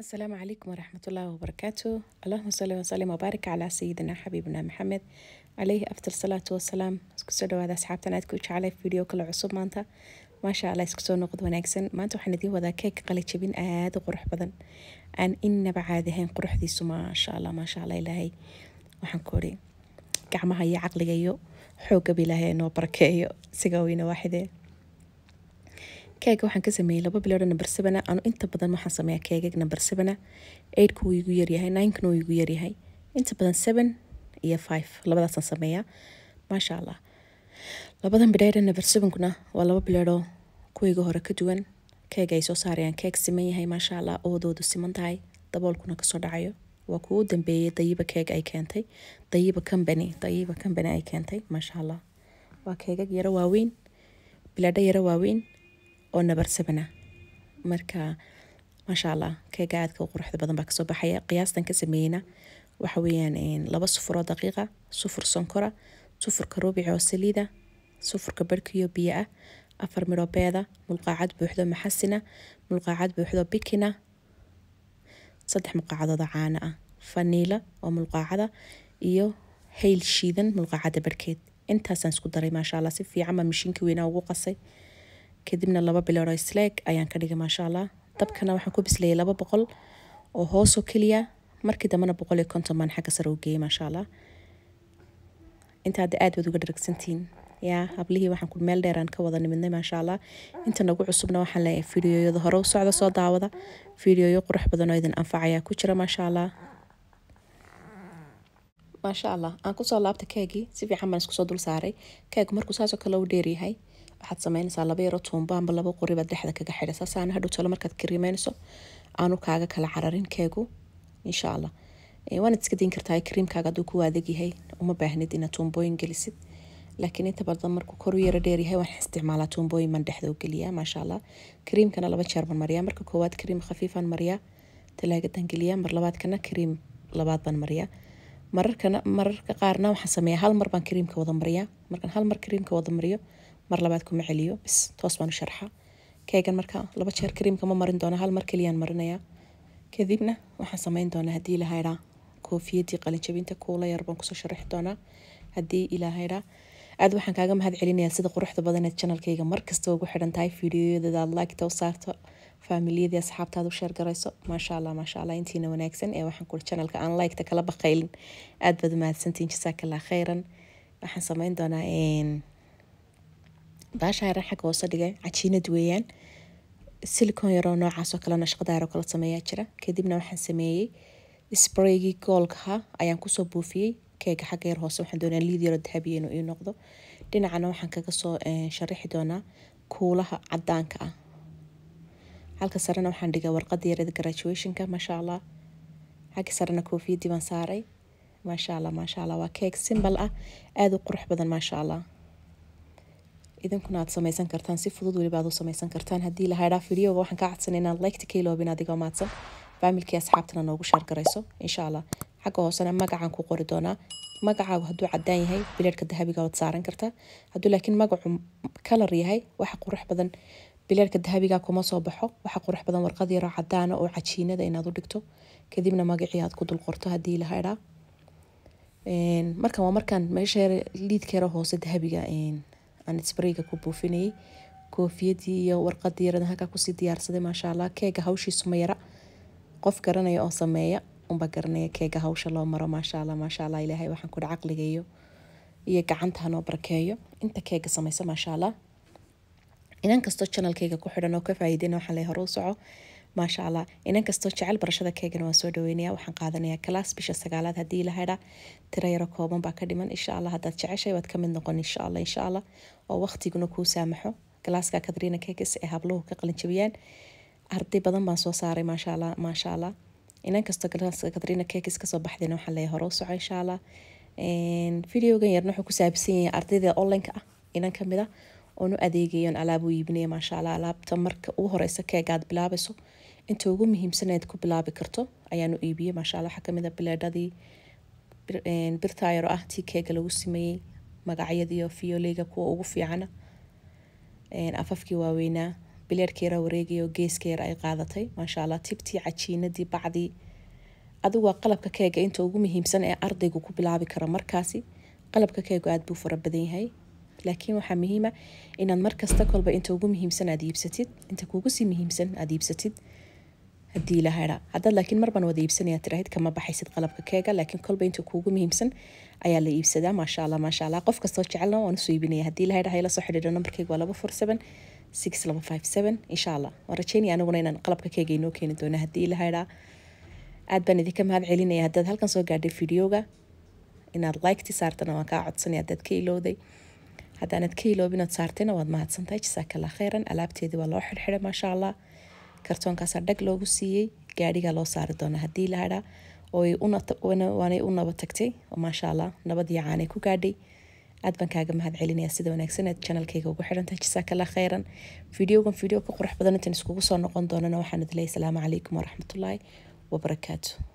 السلام عليكم ورحمة الله وبركاته اللهم صل وسلم وبارك على سيدنا حبيبنا maxamed caleyhi afdal salaatu wasalaam isku soo dhawaada asxaabtan aadka u jeclay video kale cusub maanta maasha allah isku soo noqod wanaagsan maanta waxaan idiin wadaa keek qalajabin aad u qurux badan aan innaba caadi ahayn quruxdiisu maasha allah maasha allah ilaahay waxaan ku odhi gacmaha iyo caqliga iyo xoogaba ilaahay noo barakeeyo siga weyna waaxidee keega waxaan ka sameeyey laba biloodha number sevena ah. anu inta badan waxaan sameeyaa keegag number sevena ah. eightku wuu igu yaryahay ninekuna wuu igu yaryahay inta badan seven iyo five labadaasaan sameeyaa maasha allah labadan bidheedha number sevenkuna waa laba biloodhoo kuwiga hore ka duwan keega ay soo saarayaan keeg siman yahay maasha allah oodoodu siman tahay daboolkuna kasoo dhacayo waa kugu dambeeyey dayiba keeg ay keentay dayiba company dayiba company ay keentay maasha allah waa keegag yaro waaweyn bilaadho yaro waaweyn oo nabarsabana marka maasha allah keega aadka quruxda badan baa kasoo baxaya qiyaastan ka sameeyeyna waxa weeyaan laba sufur oo daqiiqa sufur sonkora sufurka rubic oo saliida sufurka barhkiyo biyo ah afar midhoo beeda mulqaacad buuxdo maxasina mulqaacad buuxdo bikina saddex mulqaacadood oo ah faniila oo mulqaacada iyo hayl shiidan mulqaacada barhkeed intaasaan isku daray maasha allah si fiican baa mishiinka weynaa ugu qasay kadibna laba bilood oo sleeg ayaan ka dhigay maasha allah dabkana waxaan ku bislayay laba boqol oo hoosoo keliya markii dambena boqol iyo konton baan xagga sare u geeyey maasha allah inta hadda aad baad uga dharagsantihiin yaa hablihii waxaan ku meel dheeraan ka wada nimidnay maasha allah inta nagu cusubna waxaan leeyahay fiidiyoyada hore u socda soo daawada fiidiyoyo qurux badan oo idin anfacayaa ku jira maasha allah maasha allah aan kusoo laabta keegii si fiican baan iskusoo dul saaray keegu markuu saasoo kale u dheeryahay waxaad sameynaysaa laba yaro tuumbo amba laba qoribaad dhexda kaga xidha saasaana hadhow talo markaad kariimeynayso aanu kaaga kala cararin keegu insha allah waanaad iska dayn kartaa kariimkaaga hadduu ku aadeg yahay uma baahnid inaad tuumbooyin gelisid laakiin inta badan markuu koru yaro dheeryahay waan isticmaalaa tuumbooyin baan dhexda u geliyaa maasha allah kariimkana laba jeer mariyaa marka koowaad kariim khafiifaan mariyaa talaagadan geliyaa mar labaadkana kariim labaad baan mariyaa mararkana mararka qaarna waxaan sameeyaa hal mar baan kariimka wada mariyaa markaan hal mar kariimka wada mariyo mar labaad kuma celiyo bis toos baan sharxa keegan marka laba jeer kariimka ma marin doona hal mar keliyaan marinayaa kadibna waxaan samayn doonaa haddii ilaahayraa koofiyadii qalinjabinta kuula yar baan kusoo sharaxi doonaa haddii ilaahayraa aad waxaan kaaga mahad celinayaa sida quruxda badanaed janalkayga markasta ugu xidhan tahay fiidiyoyadada aad laagta u saarto faamiliyadii asxaabtaada u sheergarayso maasha allah maasha allah intiina wanaagsan ee waxaan kuri janalka aan laygta kala baqaylin aad baad umahadsantiin jasaaka khayran waxaan samayn doonaa baasha ayran xagga hoose dhiga cajiinad weeyaan silicon yaroo noocaas kalena shaqadaaro kala sameeyaa jira kadibna waxaan sameeyey spraygii goolkaha ayaan kusoo buufiyey keega xagga yar hoose waxaan doonaa liid yaroo dahabiya inuu ii noqdo dhinacana waxaan kaga soo eh, sharaxi doonaa kuulaha caddaanka ah halka sarena waxaan dhigay warqadda yarada graduationka maasha allah xagga sarena koofiyaddii baan saaray maasha allah maasha allah waa keeg simbal ah aada u qurux badan maasha allah idinkuna aad samaysan kartaan si fudud weliba aad u samaysan kartaan haddii la haydhaa videoga waxaan kaa codsanay inaan liketa ka iloobin adigoo maadsan faamilkii asxaabtana noogu sheer insha allah xagga hoosena magacaan ku qori doonaa magacaagu hadduu cadaan yahay bileedhka dahabiga waad saaran kartaa hadduu laakiin magacu kalar yahay waxa qurux badan bileedhka dahabiga kuma soo baxo waxa qurux badan warqad yaroo cadaana oo cajiinada inaad u dhigto kadibna magacii aad ku dul haddii la markan waa markaan meesha liidkeera hoose dahabiga aan sbareyga ku buufinayay koofiyadii iyo warqadii yarada halkaa kusii diyaarsaday maasha allah keega hawshiisu ma yara qof garanaya oo sameeya unba garanaya keega hawsha loo maro maasha allah maasha allah ilaahay waxaan kudha caqliga iyo gacanta hanoo barkeeyo inta keega samaysa maasha allah inan kastoo channelkeyga ku xidhan oo ka faa'iideyna waxaan leh horu soco maasha allah inankastoo jecel barashada keegana waan soo dhaweynaya waxaan qaadanayaa kalaas bisha sagaalaad haddii la hadha yaro kooban baa ka dhiman insha allah haddaad jeceshay waad ka noqon insha allah insha allah oo waqtiguna kuu saamaxo galaaska kadriina keekis ee habluhu ka qalinjabiyaan arday badan baan soo saaray maasha allah maasha allah inankastoo galaaska kadriina keekis kasoo baxdayna waxaan leeyahay hore soco insha allah videogan yarna wuxuu ku saabsan yahay ardayda online ah inan ka mid ah oon alaab u iibinaya maasha allah alaabta marka ugu horeysa keega bilaabayso inta ugu muhiimsan aad ku bilaabi karto ayaanu iibiyey maashaalla waxaa kamid a bileedhadii birtaayaro ah tii keega ah, lagu sameeyey magacyadiiyo fiyooleyga kuwa ugu fiicana afafkii waaweynaa bileedhka yara wareegay geeska yar ay qaadatay maasha allah tibtii cajiinadii bacdii adigu waa qalabka keega inta ugu muhiimsan ee ardaygu ku bilaabi kara markaasi qalabka keegu aad buu fara badan yahay laakiin waxaa muhiima inaad markasta kolba inta ugu muhiimsan aad iibsatid inta kuugu sii muhiimsan aad iibsatid hadii la hadhaa haddaad laakiin mar wada iibsanaya tiraahid kama baxaysid qalabka keega laakiin kolba inta kuugu muhiimsan ayaa la iibsadaa maasha allah maasha allah qof kastoo jecelna waan usoo iibinaya haddii la hadhaa soo xidhiidho nambarkeyga waa laba four seven six laba five seven insha allah waan rajeynaya aniguna inaan qalabka keega inoo keeni doono haddii la hadhaa baan idinka mahad celinaya haddaad halkan soo gaadhay fideoga inaad liketi saartana waan kaa codsanaya haddaad ka ilowday haddaanad ka iloobin saartayna waad mahadsantahay jasaaka allah alaabteedii waa loo xidhxidhay maasha allah kartoonkaasa dhag loogu siiyey gaadhigaa loo saari doona haddii la waanay u naba tagtay oo maasha allah nabad iyo caanay ku gaadhay aad baan kaaga mahad celinaya sida wanaagsan aad janalkayga ugu xidhantahay jasaakala khayran fideogan video ka qurux badan intaan iskugu soo noqon doonana waxaan idilay asalaamu calaykum waraxmatullaahi wabarakaatu